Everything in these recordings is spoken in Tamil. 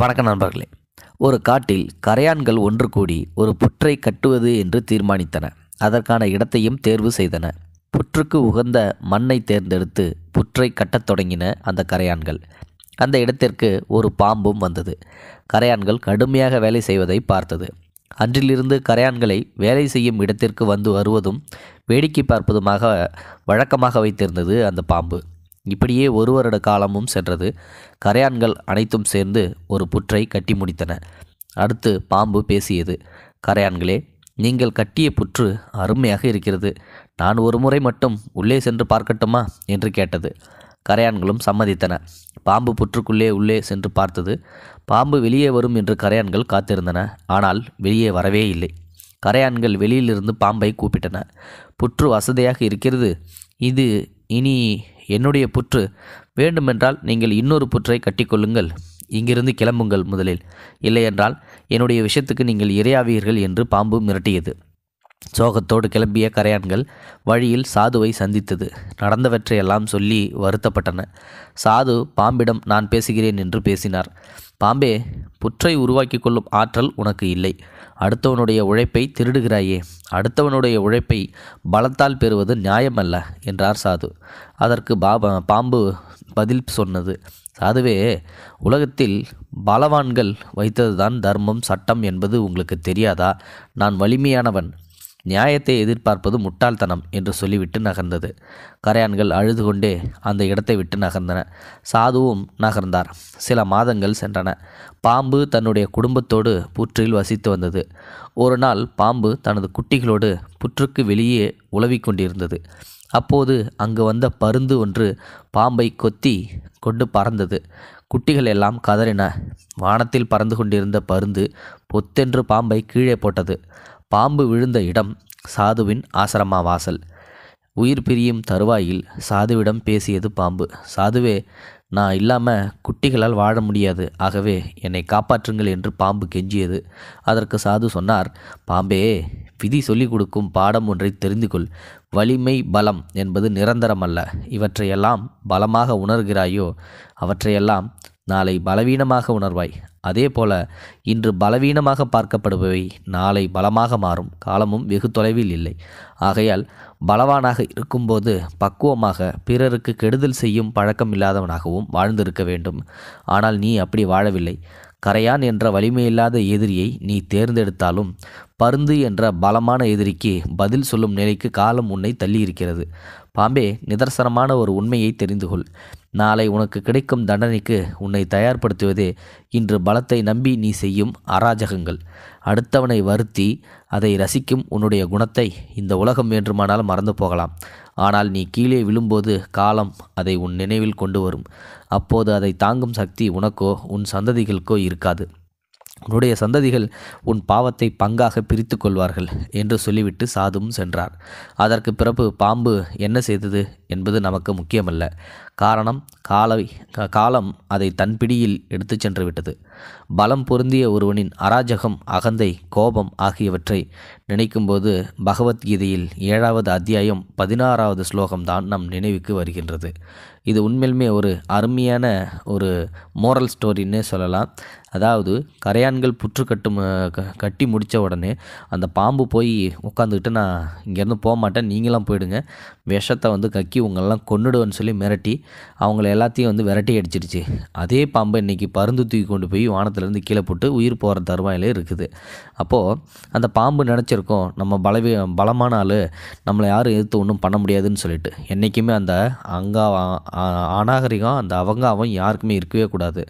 வணக்க நண்பர்களே ஒரு காட்டில் கரையான்கள் ஒன்று கூடி ஒரு புற்றை கட்டுவது என்று தீர்மானித்தன அதற்கான இடத்தையும் தேர்வு செய்தன புற்றுக்கு உகந்த மண்ணை தேர்ந்தெடுத்து புற்றை கட்டத் தொடங்கின அந்த கரையான்கள் அந்த இடத்திற்கு ஒரு பாம்பும் வந்தது கரையான்கள் கடுமையாக வேலை செய்வதை பார்த்தது அன்றிலிருந்து கரையான்களை வேலை செய்யும் இடத்திற்கு வந்து வருவதும் வேடிக்கை பார்ப்பதுமாக வழக்கமாக வைத்திருந்தது அந்த பாம்பு இப்படியே ஒரு வருட காலமும் சென்றது கரையான்கள் அனைத்தும் சேர்ந்து ஒரு புற்றை கட்டி முடித்தன அடுத்து பாம்பு பேசியது கரையான்களே நீங்கள் கட்டிய புற்று அருமையாக இருக்கிறது நான் ஒரு முறை மட்டும் உள்ளே சென்று பார்க்கட்டுமா என்று கேட்டது கரையான்களும் சம்மதித்தன பாம்பு புற்றுக்குள்ளே உள்ளே சென்று பார்த்தது பாம்பு வெளியே வரும் என்று கரையான்கள் காத்திருந்தன ஆனால் வெளியே வரவே இல்லை கரையான்கள் வெளியிலிருந்து பாம்பை கூப்பிட்டன புற்று வசதியாக இருக்கிறது இது இனி என்னுடைய புற்று வேண்டுமென்றால் நீங்கள் இன்னொரு புற்றை கட்டிக்கொள்ளுங்கள் இங்கிருந்து கிளம்புங்கள் முதலில் இல்லையென்றால் என்னுடைய விஷயத்துக்கு நீங்கள் இரையாவீர்கள் என்று பாம்பு மிரட்டியது சோகத்தோடு கிளம்பிய கரையான்கள் வழியில் சாதுவை சந்தித்தது நடந்தவற்றையெல்லாம் சொல்லி வருத்தப்பட்டன சாது பாம்பிடம் நான் பேசுகிறேன் என்று பேசினார் பாம்பே புற்றை உருவாக்கி கொள்ளும் ஆற்றல் உனக்கு இல்லை அடுத்தவனுடைய உழைப்பை திருடுகிறாயே அடுத்தவனுடைய உழைப்பை பலத்தால் பெறுவது நியாயமல்ல என்றார் சாது அதற்கு பாப பாம்பு பதில் சொன்னது சாதுவே உலகத்தில் பலவான்கள் வைத்ததுதான் தர்மம் சட்டம் என்பது உங்களுக்கு தெரியாதா நான் வலிமையானவன் நியாயத்தை எதிர்பார்ப்பது முட்டாள்தனம் என்று சொல்லிவிட்டு நகர்ந்தது கரையான்கள் அழுது கொண்டே அந்த இடத்தை விட்டு நகர்ந்தன சாதுவும் நகர்ந்தார் சில மாதங்கள் சென்றன பாம்பு தன்னுடைய குடும்பத்தோடு புற்றில் வசித்து வந்தது ஒரு நாள் பாம்பு தனது குட்டிகளோடு புற்றுக்கு வெளியே உழவிக்கொண்டிருந்தது கொண்டிருந்தது அப்போது அங்கு வந்த பருந்து ஒன்று பாம்பை கொத்தி கொண்டு பறந்தது குட்டிகள் எல்லாம் கதறின வானத்தில் பறந்து கொண்டிருந்த பருந்து பொத்தென்று பாம்பை கீழே போட்டது பாம்பு விழுந்த இடம் சாதுவின் ஆசிரமா வாசல் உயிர் பிரியும் தருவாயில் சாதுவிடம் பேசியது பாம்பு சாதுவே நான் இல்லாமல் குட்டிகளால் வாழ முடியாது ஆகவே என்னை காப்பாற்றுங்கள் என்று பாம்பு கெஞ்சியது அதற்கு சாது சொன்னார் பாம்பே விதி சொல்லிக் கொடுக்கும் பாடம் ஒன்றை தெரிந்து கொள் வலிமை பலம் என்பது நிரந்தரமல்ல இவற்றையெல்லாம் பலமாக உணர்கிறாயோ அவற்றையெல்லாம் நாளை பலவீனமாக உணர்வாய் அதே போல இன்று பலவீனமாக பார்க்கப்படுபவை நாளை பலமாக மாறும் காலமும் வெகு தொலைவில் இல்லை ஆகையால் பலவானாக இருக்கும்போது பக்குவமாக பிறருக்கு கெடுதல் செய்யும் பழக்கம் இல்லாதவனாகவும் வாழ்ந்திருக்க வேண்டும் ஆனால் நீ அப்படி வாழவில்லை கரையான் என்ற வலிமையில்லாத எதிரியை நீ தேர்ந்தெடுத்தாலும் பருந்து என்ற பலமான எதிரிக்கு பதில் சொல்லும் நிலைக்கு காலம் உன்னை தள்ளியிருக்கிறது பாம்பே நிதர்சனமான ஒரு உண்மையை தெரிந்து கொள் நாளை உனக்கு கிடைக்கும் தண்டனைக்கு உன்னை தயார்படுத்துவதே இன்று பலத்தை நம்பி நீ செய்யும் அராஜகங்கள் அடுத்தவனை வருத்தி அதை ரசிக்கும் உன்னுடைய குணத்தை இந்த உலகம் வேண்டுமானால் மறந்து போகலாம் ஆனால் நீ கீழே விழும்போது காலம் அதை உன் நினைவில் கொண்டு வரும் அப்போது அதை தாங்கும் சக்தி உனக்கோ உன் சந்ததிகளுக்கோ இருக்காது உன்னுடைய சந்ததிகள் உன் பாவத்தை பங்காக பிரித்து கொள்வார்கள் என்று சொல்லிவிட்டு சாதும் சென்றார் அதற்கு பிறப்பு பாம்பு என்ன செய்தது என்பது நமக்கு முக்கியமல்ல காரணம் காலவை காலம் அதை தன் பிடியில் எடுத்து சென்று விட்டது பலம் பொருந்திய ஒருவனின் அராஜகம் அகந்தை கோபம் ஆகியவற்றை நினைக்கும்போது பகவத்கீதையில் ஏழாவது அத்தியாயம் பதினாறாவது ஸ்லோகம்தான் நம் நினைவுக்கு வருகின்றது இது உண்மையிலுமே ஒரு அருமையான ஒரு மோரல் ஸ்டோரின்னே சொல்லலாம் அதாவது கரையான்கள் புற்று கட்டும் கட்டி முடித்த உடனே அந்த பாம்பு போய் உட்காந்துக்கிட்டு நான் இங்கேருந்து போக மாட்டேன் நீங்களாம் போயிடுங்க விஷத்தை வந்து கக்கி உங்களெல்லாம் கொன்னுடுவேன்னு சொல்லி மிரட்டி அவங்கள எல்லாத்தையும் வந்து விரட்டி அடிச்சிருச்சு அதே பாம்பு இன்றைக்கி பருந்து தூக்கி கொண்டு போய் வானத்துலேருந்து கீழே போட்டு உயிர் போகிற தருவாயிலே இருக்குது அப்போது அந்த பாம்பு நினச்சிருக்கோம் நம்ம பலவி பலமான ஆள் நம்மளை யாரும் எதிர்த்து ஒன்றும் பண்ண முடியாதுன்னு சொல்லிட்டு என்றைக்குமே அந்த அங்கா அநாகரிகம் அந்த அவங்காவும் யாருக்குமே இருக்கவே கூடாது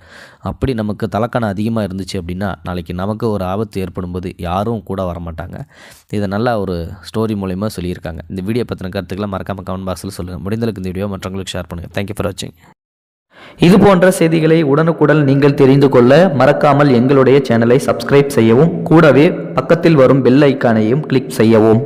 அப்படி நமக்கு தலக்கணம் அதிகமாக இருந்துச்சு அப்படின்னா நாளைக்கு நமக்கு ஒரு ஆபத்து ஏற்படும்போது யாரும் கூட வரமாட்டாங்க இதை நல்லா ஒரு ஸ்டோரி மூலயமா சொல்லியிருக்காங்க இந்த வீடியோ பற்றின கருத்துக்கெல்லாம் மறக்காமல் கமெண்ட் பாக்ஸில் சொல்லுங்கள் முடிந்தளவுக்கு இந்த வீடியோ மற்றவங்களுக்கு ஷேர் பண்ணுங்கள் தேங்க்யூ ஃபார் வாட்சிங் இது போன்ற செய்திகளை உடனுக்குடன் நீங்கள் தெரிந்து கொள்ள மறக்காமல் எங்களுடைய சேனலை சப்ஸ்கிரைப் செய்யவும் கூடவே பக்கத்தில் வரும் பெல் ஐக்கானையும் கிளிக் செய்யவும்